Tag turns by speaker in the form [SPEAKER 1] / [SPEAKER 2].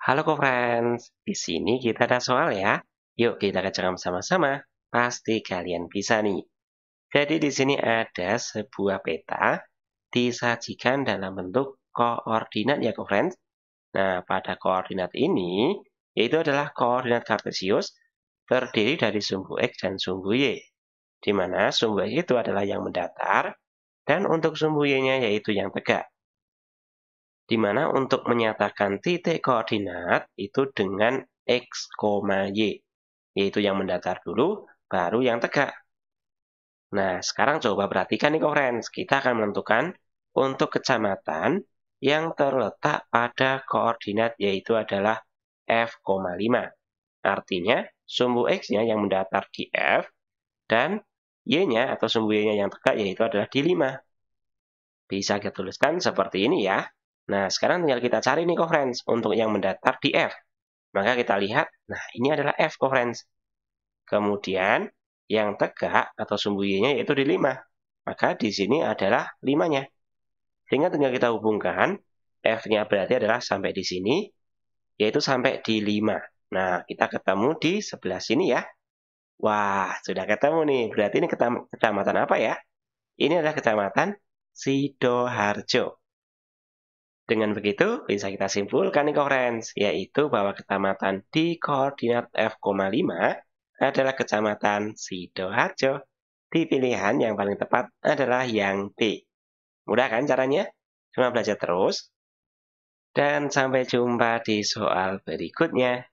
[SPEAKER 1] Halo co-friends, di sini kita ada soal ya. Yuk kita kerjakan sama-sama. Pasti kalian bisa nih. Jadi di sini ada sebuah peta disajikan dalam bentuk koordinat ya co-friends. Nah, pada koordinat ini yaitu adalah koordinat kartesius terdiri dari sumbu X dan sumbu Y. Di mana sumbu X itu adalah yang mendatar dan untuk sumbu Y-nya yaitu yang tegak di mana untuk menyatakan titik koordinat itu dengan X, Y, yaitu yang mendatar dulu, baru yang tegak. Nah, sekarang coba perhatikan nih, friends. Kita akan menentukan untuk kecamatan yang terletak pada koordinat yaitu adalah F,5. Artinya, sumbu X-nya yang mendatar di F dan Y-nya atau sumbu Y-nya yang tegak yaitu adalah di 5. Bisa kita tuliskan seperti ini ya. Nah, sekarang tinggal kita cari nih coherence untuk yang mendatar di F. Maka kita lihat, nah ini adalah F coherence. Kemudian yang tegak atau sumbu Y-nya yaitu di 5. Maka di sini adalah 5-nya. Sehingga tinggal kita hubungkan, F-nya berarti adalah sampai di sini, yaitu sampai di 5. Nah, kita ketemu di sebelah sini ya. Wah, sudah ketemu nih. Berarti ini ketam kecamatan apa ya? Ini adalah kecamatan Sidoarjo. Dengan begitu, bisa kita simpulkan nih kohrens, yaitu bahwa kecamatan di koordinat F,5 adalah kecamatan Sidoarjo. Di pilihan yang paling tepat adalah yang D. Mudah kan caranya? Cuma belajar terus. Dan sampai jumpa di soal berikutnya.